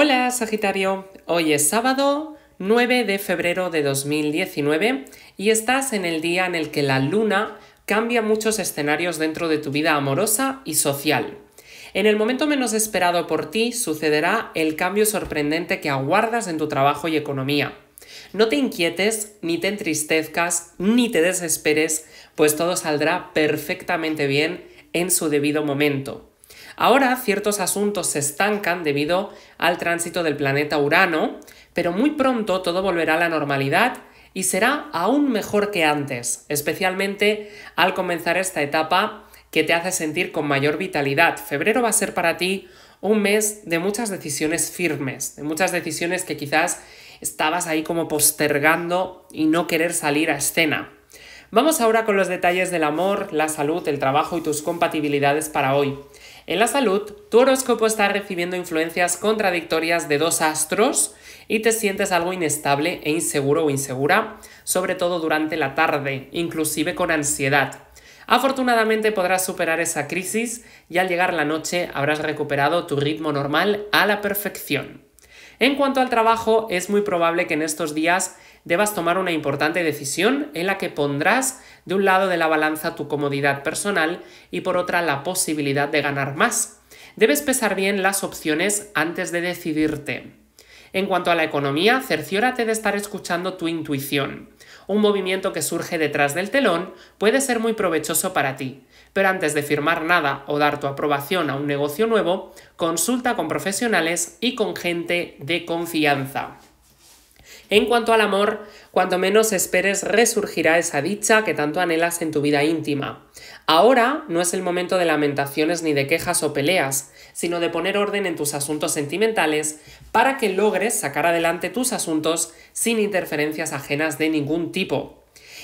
Hola Sagitario, hoy es sábado 9 de febrero de 2019 y estás en el día en el que la luna cambia muchos escenarios dentro de tu vida amorosa y social. En el momento menos esperado por ti sucederá el cambio sorprendente que aguardas en tu trabajo y economía. No te inquietes, ni te entristezcas, ni te desesperes, pues todo saldrá perfectamente bien en su debido momento. Ahora ciertos asuntos se estancan debido al tránsito del planeta Urano, pero muy pronto todo volverá a la normalidad y será aún mejor que antes, especialmente al comenzar esta etapa que te hace sentir con mayor vitalidad. Febrero va a ser para ti un mes de muchas decisiones firmes, de muchas decisiones que quizás estabas ahí como postergando y no querer salir a escena. Vamos ahora con los detalles del amor, la salud, el trabajo y tus compatibilidades para hoy. En la salud, tu horóscopo está recibiendo influencias contradictorias de dos astros y te sientes algo inestable e inseguro o insegura, sobre todo durante la tarde, inclusive con ansiedad. Afortunadamente podrás superar esa crisis y al llegar la noche habrás recuperado tu ritmo normal a la perfección. En cuanto al trabajo, es muy probable que en estos días debas tomar una importante decisión en la que pondrás de un lado de la balanza tu comodidad personal y por otra la posibilidad de ganar más. Debes pesar bien las opciones antes de decidirte. En cuanto a la economía, cerciórate de estar escuchando tu intuición. Un movimiento que surge detrás del telón puede ser muy provechoso para ti, pero antes de firmar nada o dar tu aprobación a un negocio nuevo, consulta con profesionales y con gente de confianza. En cuanto al amor, cuanto menos esperes resurgirá esa dicha que tanto anhelas en tu vida íntima. Ahora no es el momento de lamentaciones ni de quejas o peleas, sino de poner orden en tus asuntos sentimentales para que logres sacar adelante tus asuntos sin interferencias ajenas de ningún tipo.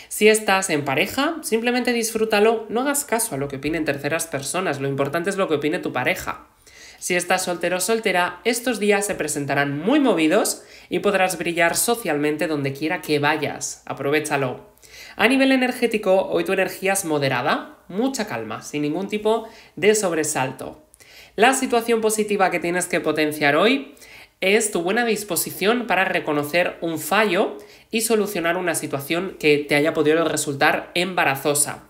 Si estás en pareja, simplemente disfrútalo, no hagas caso a lo que opinen terceras personas, lo importante es lo que opine tu pareja. Si estás soltero o soltera, estos días se presentarán muy movidos y podrás brillar socialmente donde quiera que vayas. Aprovechalo. A nivel energético, hoy tu energía es moderada, mucha calma, sin ningún tipo de sobresalto. La situación positiva que tienes que potenciar hoy es tu buena disposición para reconocer un fallo y solucionar una situación que te haya podido resultar embarazosa.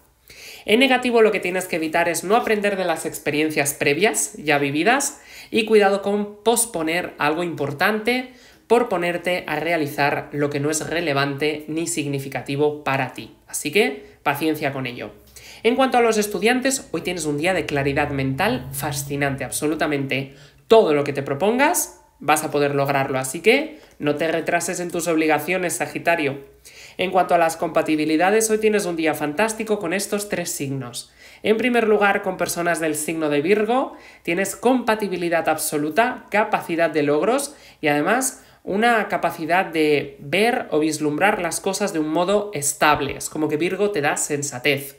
En negativo lo que tienes que evitar es no aprender de las experiencias previas ya vividas y cuidado con posponer algo importante por ponerte a realizar lo que no es relevante ni significativo para ti. Así que paciencia con ello. En cuanto a los estudiantes, hoy tienes un día de claridad mental fascinante, absolutamente. Todo lo que te propongas vas a poder lograrlo, así que no te retrases en tus obligaciones, Sagitario. En cuanto a las compatibilidades, hoy tienes un día fantástico con estos tres signos. En primer lugar, con personas del signo de Virgo, tienes compatibilidad absoluta, capacidad de logros y además una capacidad de ver o vislumbrar las cosas de un modo estable. Es como que Virgo te da sensatez.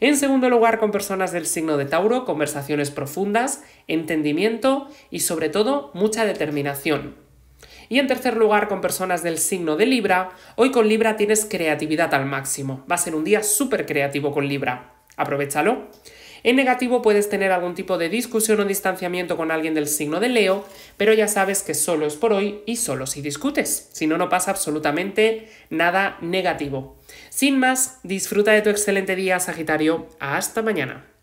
En segundo lugar, con personas del signo de Tauro, conversaciones profundas, entendimiento y sobre todo mucha determinación. Y en tercer lugar, con personas del signo de Libra, hoy con Libra tienes creatividad al máximo. Va a ser un día súper creativo con Libra. Aprovechalo. En negativo puedes tener algún tipo de discusión o distanciamiento con alguien del signo de Leo, pero ya sabes que solo es por hoy y solo si discutes, si no, no pasa absolutamente nada negativo. Sin más, disfruta de tu excelente día, Sagitario. Hasta mañana.